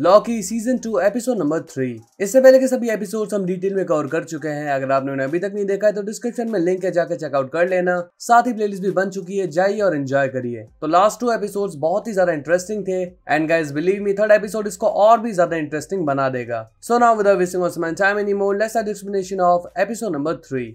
Lockie season two episode number three इससे पहले के सभी एपिसोड्स हम डिटेल में कवर कर चुके हैं अगर आपने उन्हें अभी तक नहीं देखा है तो डिस्क्रिप्शन में लिंक है जाकर चेकआउट कर लेना साथ ही प्लेलिस्ट भी बन चुकी है जाइए और एंजॉय करिए तो लास्ट टू एपिसोड्स बहुत ही ज्यादा इंटरेस्टिंग थे and guys believe me third episode इसको और भी ज्यादा इंटरेस्टिंग बना देगा so now with time any more less explanation of episode number three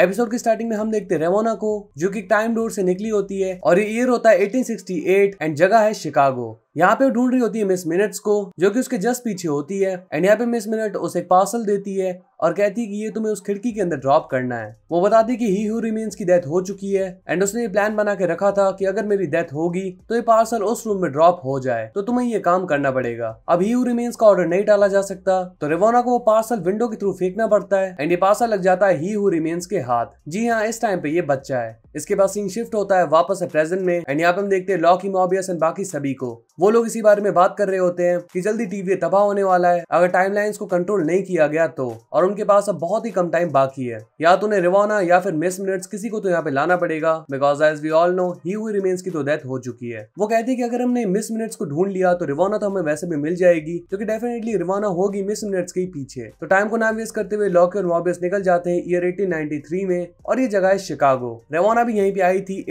episode की स्टार्टिंग में हम देखते हैं रेवोना को जो कि टाइम डोर से निकली होती है और ये ईयर होता है 1868 एंड जगह है शिकागो यहाँ पे ढूंढ रही होती है मिस मिनट्स को जो कि उसके जस्ट पीछे होती है एंड यहाँ पे मिस मिनट उसे एक पार्सल देती है और कहती है कि ये तुम्हें उस खिड़की के अंदर ड्रॉप करना है वो बताती है कि ही हू रिमेन्स की डेथ हो चुकी है एंड उसने ये प्लान बना के रखा था कि अगर मेरी डेथ होगी तो ये पार्सल उस रूम में ड्रॉप हो जाए तो तुम्हें ये काम करना पड़ेगा अब ही हु रिमेन्स का ऑर्डर नहीं डाला जा सकता तो रिवोना को वो पार्सल विंडो के थ्रू फेंकना पड़ता है एंड ये पार्सल लग जाता है ही हू रिमेन्स के हाथ जी हाँ इस टाइम पे ये बच्चा है इसके बाद सीन शिफ्ट होता है वापस है प्रेजेंट में एंड यहाँ पे हम देखते हैं लॉकी मॉबियस एंड बाकी सभी को वो लोग इसी बारे में बात कर रहे होते हैं कि जल्दी टीवी तबाह होने वाला है अगर टाइमलाइंस को कंट्रोल नहीं किया गया तो और उनके पास अब बहुत ही कम टाइम बाकी है या तो उन्हें रिवाना या फिर मिस मिनट्स किसी को तो यहाँ पे लाना पड़ेगा because as we all know He Who Remains की तो डेथ हो चुकी है वो कहती है कि अगर हमने मिस मिनट्स को ढूंढ लिया तो रिवाना तो हमें वैसे भी मिल जाएगी क्योंकि डेफिनेटली रिवाना होगी मिस मिनट्स के पीछे तो टाइम को ना वेस्ट करते हुए लॉकी और मॉबियस निकल जाते हैं ईयर एटीन में और ये जगह है शिकागो रिवाना दोबारा भी यहीं पे आई थी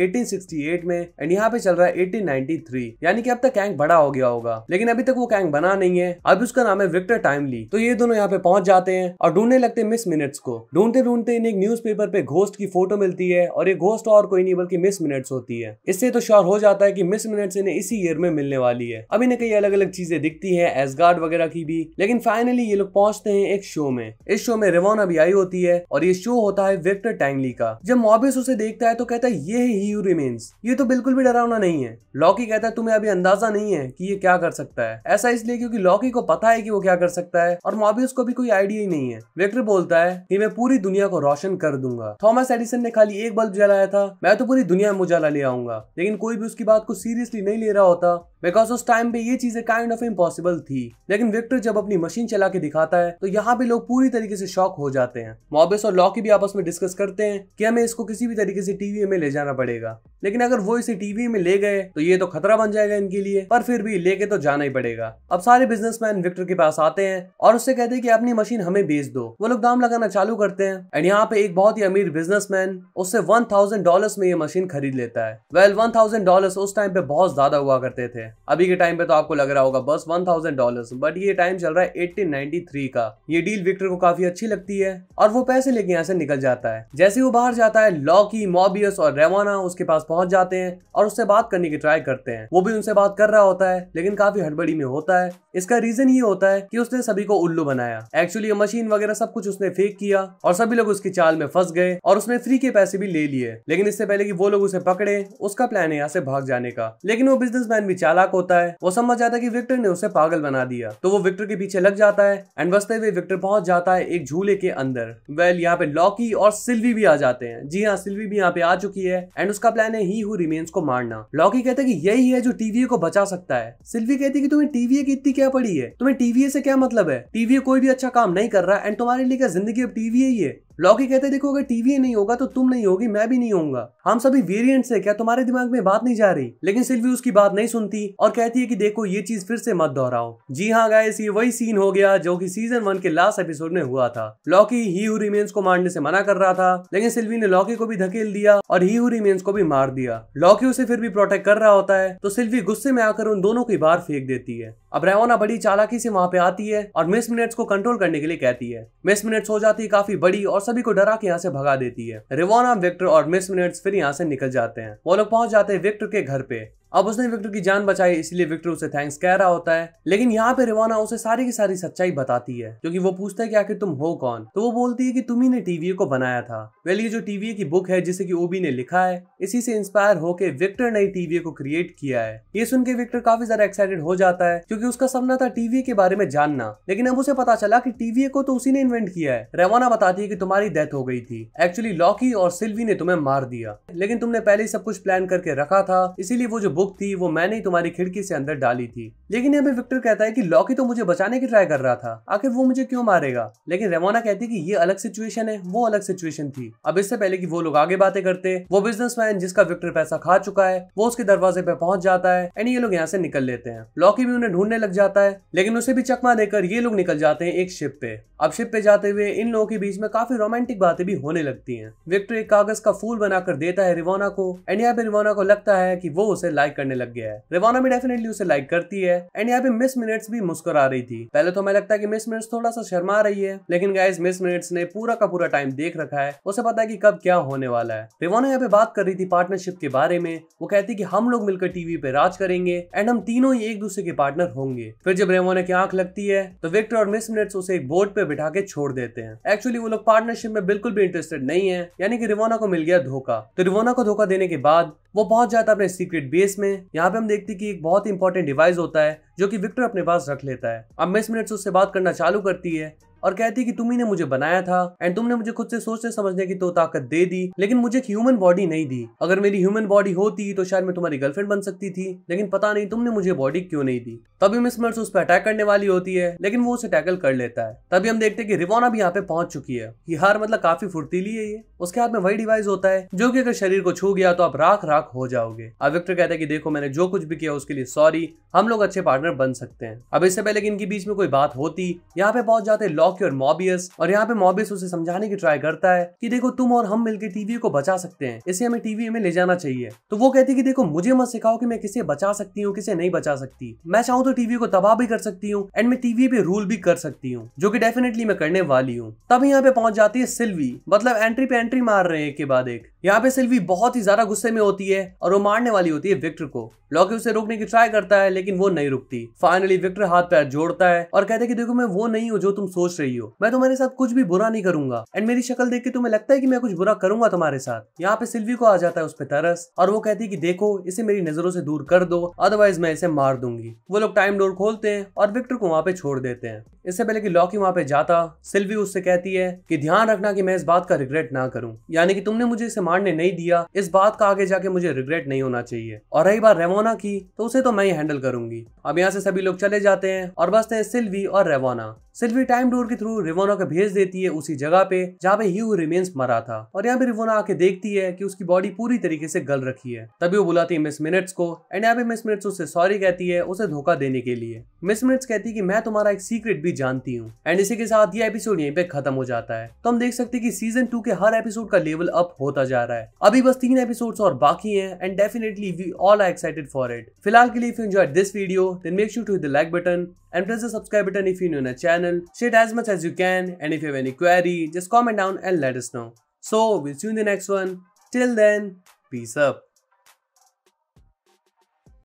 1868 में एंड यहाँ पे चल रहा है 1893 यानी कि अब तक कैंग बड़ा हो गया होगा लेकिन अभी तक वो कैंग बना नहीं है अभी उसका नाम है विक्टर टाइमली तो ये दोनों यहाँ पे पहुंच जाते हैं और ढूंढने लगते हैं मिस मिनट्स को ढूंढते ढूंढते इन्हें न्यूज पेपर पे घोस्ट की फोटो मिलती है और ये घोस्ट और कोई नहीं बल्कि मिस मिनट्स होती है इससे तो श्योर हो जाता है की मिस मिनट्स इन्हें इसी ईयर में मिलने वाली है अब इन्हें कई अलग अलग चीजें दिखती है एसगार्ड वगैरह की भी लेकिन फाइनली ये लोग पहुंचते हैं एक शो में इस शो में रिवॉन अभी आई होती है और ये शो होता है विक्टर टैंगली का जब मॉबिस उसे देखता है तो कहता है ये है ही रिमेन्स ये तो बिल्कुल भी डरावना नहीं है लॉकी कहता है तुम्हें अभी अंदाजा नहीं है कि ये क्या कर सकता है ऐसा इसलिए क्योंकि लॉकी को पता है कि वो क्या कर सकता है और मॉबियस को भी कोई आइडिया ही नहीं है विक्टर बोलता है कि मैं पूरी दुनिया को रोशन कर दूंगा थॉमस एडिसन ने खाली एक बल्ब जलाया था मैं तो पूरी दुनिया में उजाला ले आऊंगा लेकिन कोई भी उसकी बात को सीरियसली नहीं ले रहा होता बिकॉज उस टाइम पे ये चीजें काइंड ऑफ इम्पॉसिबल थी लेकिन विक्टर जब अपनी मशीन चला के दिखाता है तो यहाँ पे लोग पूरी तरीके से शॉक हो जाते हैं मॉबिस और लॉकी भी आपस में डिस्कस करते हैं कि हमें इसको किसी भी तरीके से टीवी में ले जाना पड़ेगा लेकिन अगर वो इसे टीवी में ले गए तो ये तो खतरा बन जाएगा इनके लिए पर फिर भी लेके तो जाना ही पड़ेगा अब सारे बिजनेसमैन विक्टर के पास आते हैं और उससे कहते हैं कि अपनी मशीन हमें बेच दो वो लोग दाम लगाना चालू करते हैं एंड यहाँ पे एक बहुत ही अमीर बिजनेसमैन उससे वन थाउजेंड डॉलर में ये मशीन खरीद लेता है वेल वन थाउजेंड डॉलर उस टाइम पे बहुत ज्यादा हुआ करते थे है अभी के टाइम पे तो आपको लग रहा होगा बस वन थाउजेंड डॉलर बट ये टाइम चल रहा है एटीन नाइनटी थ्री का ये डील विक्टर को काफी अच्छी लगती है और वो पैसे लेके यहाँ से निकल जाता है जैसे वो बाहर जाता है लॉकी मॉबियस और रेवाना उसके पास पहुंच जाते हैं और उससे बात करने की ट्राई करते हैं वो भी उनसे बात कर रहा होता है लेकिन काफी हड़बड़ी में होता है इसका रीजन ये होता है कि उसने सभी को उल्लू बनाया एक्चुअली मशीन वगैरह सब कुछ उसने फेक किया और सभी लोग उसकी चाल में फंस गए और उसने फ्री के पैसे भी ले लिए लेकिन इससे पहले कि वो लोग उसे पकड़े उसका प्लान है यहाँ से भाग जाने का लेकिन वो बिजनेसमैन भी चाल चालाक होता है वो समझ जाता है कि विक्टर ने उसे पागल बना दिया तो वो विक्टर के पीछे लग जाता है एंड बसते हुए विक्टर पहुंच जाता है एक झूले के अंदर वेल यहाँ पे लॉकी और सिल्वी भी आ जाते हैं जी हाँ सिल्वी भी यहाँ पे आ चुकी है एंड उसका प्लान है ही हु रिमेन्स को मारना लॉकी कहता है कि यही है जो टीवी को बचा सकता है सिल्वी कहती है कि तुम्हें टीवी की इतनी क्या पड़ी है तुम्हें टीवी से क्या मतलब है टीवी कोई भी अच्छा काम नहीं कर रहा एंड तुम्हारे लिए क्या जिंदगी अब टीवी ही है लॉकी कहते हैं देखो अगर टीवी नहीं होगा तो तुम नहीं होगी मैं भी नहीं होगा हम सभी वेरियंट है क्या तुम्हारे दिमाग में बात नहीं जा रही लेकिन सिल्वी उसकी बात नहीं सुनती और कहती है की देखो ये चीज फिर से मत दोहराओ जी हाँ गाय ये वही सीन हो गया जो की सीजन वन के लास्ट एपिसोड में हुआ था लॉकी ही रिमेन्स को मारने से मना कर रहा था लेकिन सिल्वी ने लॉकी को भी धकेल दिया और ही रिमेन्स को भी मार दिया लॉकी उसे फिर भी प्रोटेक्ट कर रहा होता है तो सिल्वी गुस्से में आकर उन दोनों की बार फेंक देती है अब रेवाना बड़ी चालाकी से वहां पे आती है और मिस मिनट्स को कंट्रोल करने के लिए कहती है मिस मिनट्स हो जाती है काफी बड़ी और सभी को डरा के यहाँ से भगा देती है रेवाना विक्टर और मिस मिनट्स फिर यहाँ से निकल जाते हैं वो लोग पहुंच जाते हैं विक्टर के घर पे अब उसने विक्टर की जान बचाई इसलिए विक्टर उसे थैंक्स कह रहा होता है लेकिन यहाँ पे रिवाना उसे सारी की सारी सच्चाई बताती है क्योंकि वो पूछता है कि आखिर तुम हो कौन तो वो बोलती है कि तुम ही ने टीवीए को बनाया था वेल ये जो टीवीए की बुक है जिसे की ओबी ने लिखा है इसी से इंस्पायर होकर विक्टर ने टीवीए को क्रिएट किया है ये सुन के विक्टर काफी ज्यादा एक्साइटेड हो जाता है क्योंकि उसका सपना था टीवीए के बारे में जानना लेकिन अब उसे पता चला की टीवीए को तो उसी ने इन्वेंट किया है रेवाना बताती है की तुम्हारी डेथ हो गई थी एक्चुअली लॉकी और सिल्वी ने तुम्हें मार दिया लेकिन तुमने पहले ही सब कुछ प्लान करके रखा था इसीलिए वो जो बुक थी वो मैंने ही तुम्हारी खिड़की से अंदर डाली थी लेकिन यहाँ पे विक्टर कहता है कि लॉकी तो मुझे बचाने की ट्राई कर रहा था आखिर वो मुझे क्यों मारेगा लेकिन रेमोना कहती है कि ये अलग सिचुएशन है वो अलग सिचुएशन थी अब इससे पहले कि वो लोग आगे बातें करते वो बिजनेस जिसका विक्टर पैसा खा चुका है वो उसके दरवाजे पे पहुंच जाता है एंड ये लोग यहाँ से निकल लेते हैं लॉकी भी उन्हें ढूंढने लग जाता है लेकिन उसे भी चकमा देकर ये लोग निकल जाते हैं एक शिप पे अब शिप पे जाते हुए इन लोगों के बीच में काफी रोमांटिक बातें भी होने लगती है विक्टर एक कागज का फूल बनाकर देता है रिवोना को एंड यहाँ पे रिवोना को लगता है की वो उसे लाइक लाइक करने लग गया है रिवाना भी डेफिनेटली उसे लाइक करती है एंड यहाँ पे मिस मिनट्स भी मुस्कुरा रही थी पहले तो हमें लगता है कि मिस मिनट्स थोड़ा सा शर्मा रही है लेकिन गाइज मिस मिनट्स ने पूरा का पूरा टाइम देख रखा है उसे पता है की कब क्या होने वाला है रिवाना यहाँ पे बात कर रही थी पार्टनरशिप के बारे में वो कहती की हम लोग मिलकर टीवी पे राज करेंगे एंड हम तीनों ही एक दूसरे के पार्टनर होंगे फिर जब रेवाना की आंख लगती है तो विक्टर और मिस मिनट्स उसे एक बोर्ड पे बिठा के छोड़ देते हैं एक्चुअली वो लोग पार्टनरशिप में बिल्कुल भी इंटरेस्टेड नहीं है यानी कि रिवाना को मिल गया धोखा तो रिवाना को धोखा देने के बाद वो पहुंच जाता है अपने सीक्रेट बेस में यहाँ पे हम देखते हैं कि एक बहुत इंपॉर्टेंट डिवाइस होता है जो कि विक्टर अपने पास रख लेता है अब मिस मिनट्स उससे बात करना चालू करती है और कहती है कि ही ने मुझे बनाया था एंड तुमने मुझे खुद से सोचने समझने की तो ताकत दे दी लेकिन मुझे एक ह्यूमन बॉडी नहीं दी अगर मेरी ह्यूमन बॉडी होती तो शायद मैं तुम्हारी गर्लफ्रेंड बन सकती थी लेकिन पता नहीं तुमने मुझे बॉडी क्यों नहीं दी तभी मिस मर्स उस पर अटैक करने वाली होती है लेकिन वो उसे टैकल कर लेता है तभी हम देखते हैं कि रिवोना भी यहाँ पे पहुंच चुकी है ये हार मतलब काफी फुर्तीली है ये उसके हाथ में वही डिवाइस होता है जो की अगर शरीर को छू गया तो आप राख राख हो जाओगे अब विक्टर कहता है की देखो मैंने जो कुछ भी किया उसके लिए सॉरी हम लोग अच्छे पार्टनर बन सकते हैं अब इससे पहले कि इनके बीच में कोई बात होती यहाँ पे पहुंच जाते लॉकी और मॉबियस और यहाँ पे मॉबियस उसे समझाने की ट्राई करता है कि देखो तुम और हम मिलकर टीवी को बचा सकते हैं इसे हमें टीवी में ले जाना चाहिए तो वो कहती है कि देखो मुझे मत सिखाओ कि मैं किसे बचा सकती हूँ किसे नहीं बचा सकती मैं चाहूँ तो टीवी को तबाह भी कर सकती हूँ एंड मैं टीवी पे रूल भी कर सकती हूँ जो की डेफिनेटली मैं करने वाली हूँ तब यहाँ पे पहुंच जाती है सिल्वी मतलब एंट्री पे सेंट्री मार रहे हैं एक के बाद एक यहाँ पे सिल्वी बहुत ही ज्यादा गुस्से में होती है और वो मारने वाली होती है विक्टर को लॉकी उसे रोकने की ट्राई करता है लेकिन वो नहीं रुकती फाइनली विक्टर हाथ पैर जोड़ता है और कहते कि देखो मैं वो नहीं हूँ जो तुम सोच रही हो मैं तुम्हारे साथ कुछ भी बुरा नहीं करूंगा एंड मेरी शक्ल देख के तुम्हें लगता है की मैं कुछ बुरा करूंगा तुम्हारे साथ यहाँ पे सिल्वी को आ जाता है उस पर तरस और वो कहती है की देखो इसे मेरी नजरों से दूर कर दो अदरवाइज मैं इसे मार दूंगी वो लोग टाइम डोर खोलते हैं और विक्टर को वहाँ पे छोड़ देते हैं इससे पहले की लॉकी वहाँ पे जाता सिल्वी उससे कहती है की ध्यान रखना की मैं इस बात का रिग्रेट ना करूँ यानी कि तुमने मुझे इसे डिमांड ने नहीं दिया इस बात का आगे जाके मुझे रिग्रेट नहीं होना चाहिए और रही बात रेवाना की तो उसे तो मैं ही हैंडल करूंगी अब यहाँ से सभी लोग चले जाते हैं और बसते हैं सिल्वी और रेवाना सिल्वी टाइम डोर के थ्रू रिवोना को भेज देती है उसी जगह पे जहाँ पे ह्यू रिमेन्स मरा था और यहाँ पे रिवोना आके देखती है कि उसकी बॉडी पूरी तरीके से गल रखी है तभी वो बुलाती है मिस मिनट्स को एंड यहाँ पे मिस मिनट्स उससे सॉरी कहती है उसे धोखा देने के लिए मिस मिनट्स कहती है कि मैं तुम्हारा एक सीक्रेट भी जानती हूँ एंड इसी के साथ ये एपिसोड यहीं पे खत्म हो जाता है तो हम देख सकते हैं कि सीजन टू के हर एपिसोड का लेवल अप होता जा जा रहा है अभी बस तीन एपिसोड्स और बाकी हैं and definitely we all are excited for it फिलहाल के लिए if you enjoyed this video then make sure to hit the like button and press the subscribe button if you're new on our channel. Share as much as you can, and if you have any query, just comment down and let us know. So we'll see you in the next one. Till then, peace up.